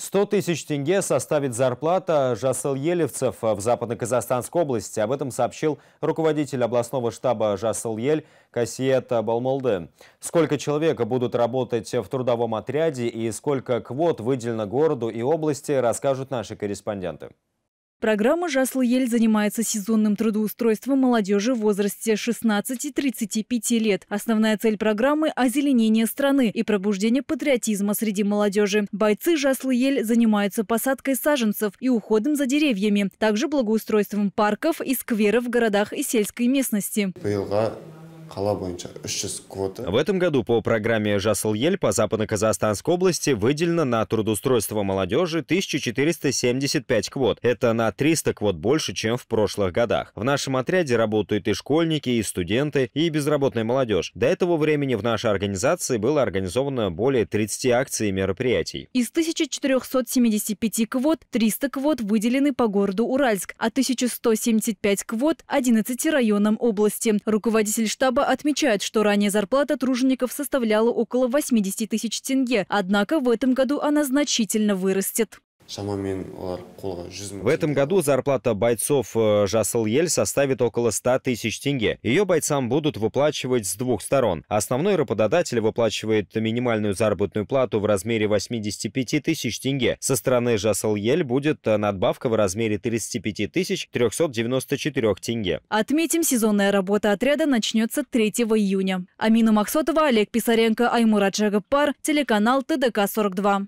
100 тысяч тенге составит зарплата Жасыл Елевцев э, в Западно-Казахстанской области. Об этом сообщил руководитель областного штаба Жасыл Ель Кассиета Балмолды. Сколько человек будут работать в трудовом отряде и сколько квот выделено городу и области, расскажут наши корреспонденты. Программа «Жасла Ель» занимается сезонным трудоустройством молодежи в возрасте 16-35 лет. Основная цель программы – озеленение страны и пробуждение патриотизма среди молодежи. Бойцы «Жасла Ель» занимаются посадкой саженцев и уходом за деревьями, также благоустройством парков и скверов в городах и сельской местности. В этом году по программе «Жасыл Ель» по Западно-Казахстанской области выделено на трудоустройство молодежи 1475 квот. Это на 300 квот больше, чем в прошлых годах. В нашем отряде работают и школьники, и студенты, и безработная молодежь. До этого времени в нашей организации было организовано более 30 акций и мероприятий. Из 1475 квот 300 квот выделены по городу Уральск, а 1175 квот 11 районам области. Руководитель штаба Минздрава отмечает, что ранее зарплата тружеников составляла около 80 тысяч тенге, однако в этом году она значительно вырастет. В этом году зарплата бойцов э, Жасыл Ель составит около 100 тысяч тенге. Ее бойцам будут выплачивать с двух сторон. Основной работодатель выплачивает минимальную заработную плату в размере 85 тысяч тенге. Со стороны Жасыл Ель будет э, надбавка в размере 35 тысяч 394 тенге. Отметим, сезонная работа отряда начнется 3 июня. Амина Максотова, Олег Писаренко, Аймура Джагапар, телеканал ТДК-42.